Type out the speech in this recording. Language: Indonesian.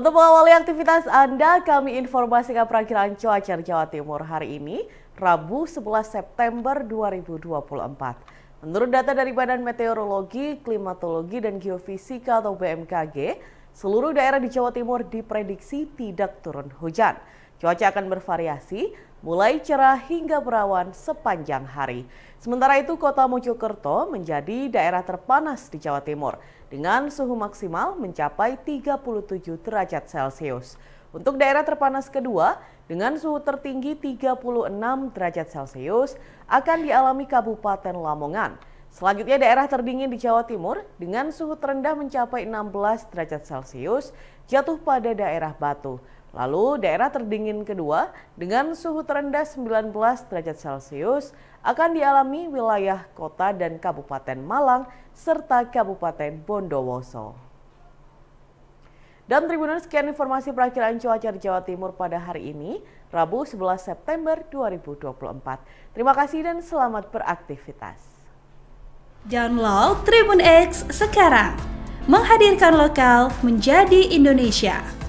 Untuk mengawali aktivitas Anda, kami informasikan perakhiran cuaca di Jawa Timur hari ini, Rabu 11 September 2024. Menurut data dari Badan Meteorologi, Klimatologi, dan Geofisika atau BMKG, seluruh daerah di Jawa Timur diprediksi tidak turun hujan. Cuaca akan bervariasi, mulai cerah hingga berawan sepanjang hari. Sementara itu, kota Mojokerto menjadi daerah terpanas di Jawa Timur dengan suhu maksimal mencapai 37 derajat Celcius. Untuk daerah terpanas kedua, dengan suhu tertinggi 36 derajat Celcius, akan dialami Kabupaten Lamongan. Selanjutnya daerah terdingin di Jawa Timur dengan suhu terendah mencapai 16 derajat Celcius jatuh pada daerah Batu. Lalu daerah terdingin kedua dengan suhu terendah 19 derajat Celcius akan dialami wilayah kota dan Kabupaten Malang serta Kabupaten Bondowoso. Dan Tribunan sekian informasi perakhiran cuaca di Jawa Timur pada hari ini, Rabu 11 September 2024. Terima kasih dan selamat beraktivitas. Download Tribun X sekarang. Menghadirkan lokal menjadi Indonesia.